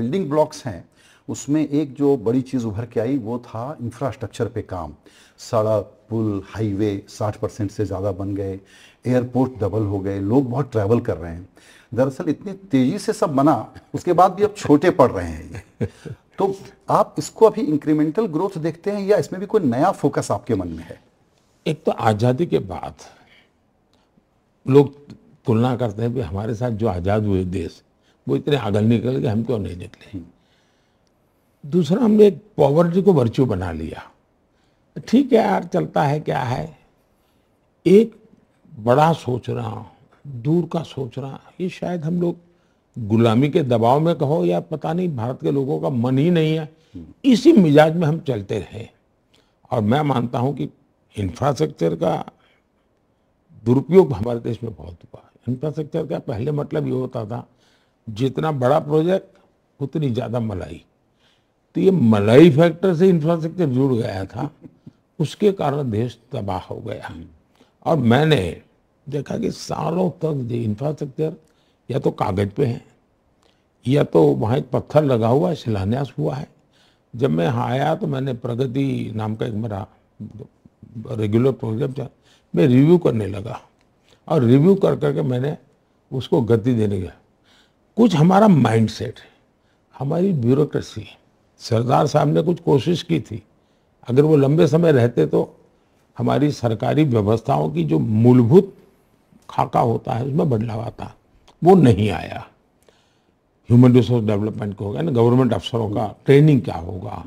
Building blocks हैं उसमें एक जो बड़ी चीज़ उभर के आई वो था इंफ्रास्ट्रक्चर पे काम सड़क पुल हाईवे 60 परसेंट से ज़्यादा बन गए एयरपोर्ट डबल हो गए लोग बहुत ट्रैवल कर रहे हैं दरअसल इतनी तेज़ी से सब बना उसके बाद भी अब छोटे पड़ रहे हैं तो आप इसको अभी इंक्रीमेंटल ग्रोथ देखते हैं या इसमें भी कोई नया फोकस आपके मन में है एक तो आज़ादी के बाद लोग तुलना करते हैं कि हमारे साथ जो आज़ाद हुए देश वो इतने आगल निकल गए हम क्यों नहीं निकले हम्म। दूसरा हमने एक पॉवर्टी को वर्च्यू बना लिया ठीक है यार चलता है क्या है एक बड़ा सोच सोचना दूर का सोच रहा ये शायद हम लोग गुलामी के दबाव में कहो या पता नहीं भारत के लोगों का मन ही नहीं है हम्म। इसी मिजाज में हम चलते रहे और मैं मानता हूँ कि इंफ्रास्ट्रक्चर का दुरुपयोग हमारे देश में बहुत हुआ इंफ्रास्ट्रक्चर का पहले मतलब ये होता था जितना बड़ा प्रोजेक्ट उतनी ज़्यादा मलाई तो ये मलाई फैक्टर से इंफ्रास्ट्रक्चर जुड़ गया था उसके कारण देश तबाह हो गया और मैंने देखा कि सालों तक ये इंफ्रास्ट्रक्चर या तो कागज पे है या तो वहाँ एक पत्थर लगा हुआ है शिलान्यास हुआ है जब मैं यहाँ आया तो मैंने प्रगति नाम का एक मेरा रेगुलर प्रोग्राम था मैं रिव्यू करने लगा और रिव्यू कर करके मैंने उसको गति देने का कुछ हमारा माइंडसेट है हमारी ब्यूरोक्रेसी है सरदार साहब ने कुछ कोशिश की थी अगर वो लंबे समय रहते तो हमारी सरकारी व्यवस्थाओं की जो मूलभूत खाका होता है उसमें बदलाव आता वो नहीं आया ह्यूमन रिसोर्स डेवलपमेंट को होगा ना गवर्नमेंट अफसरों का ट्रेनिंग क्या होगा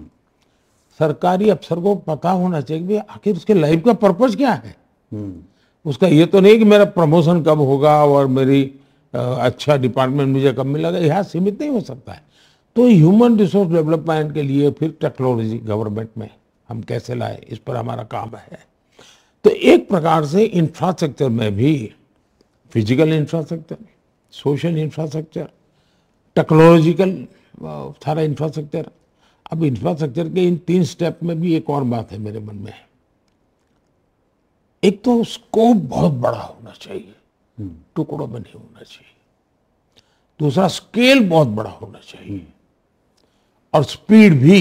सरकारी अफसर को पता होना चाहिए कि आखिर उसके लाइफ का पर्पज क्या है हम्म। उसका ये तो नहीं कि मेरा प्रमोशन कब होगा और मेरी अच्छा डिपार्टमेंट मुझे कब मिलेगा यहाँ सीमित नहीं हो सकता है तो ह्यूमन रिसोर्स डेवलपमेंट के लिए फिर टेक्नोलॉजी गवर्नमेंट में हम कैसे लाए इस पर हमारा काम है तो एक प्रकार से इंफ्रास्ट्रक्चर में भी physical infrastructure social infrastructure technological सारा इंफ्रास्ट्रक्चर अब इंफ्रास्ट्रक्चर के इन तीन स्टेप में भी एक और बात है मेरे मन में एक तो स्कोप बहुत बड़ा होना चाहिए टुकड़ों में नहीं होना चाहिए दूसरा स्केल बहुत बड़ा होना चाहिए और स्पीड भी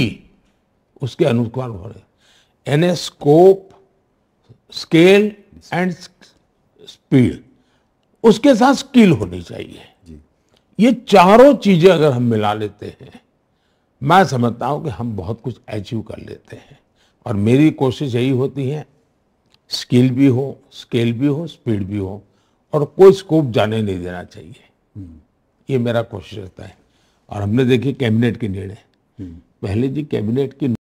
उसके अनुकूल रहे एन यानी स्कोप स्केल एंड स्पीड उसके साथ स्किल होनी चाहिए ये चारों चीजें अगर हम मिला लेते हैं मैं समझता हूं कि हम बहुत कुछ अचीव कर लेते हैं और मेरी कोशिश यही होती है स्किल भी हो स्केल भी हो स्पीड भी हो और कोई स्कोप जाने नहीं देना चाहिए ये मेरा कोशिश रहता है और हमने देखी कैबिनेट के निर्णय हम्म। पहले जी कैबिनेट की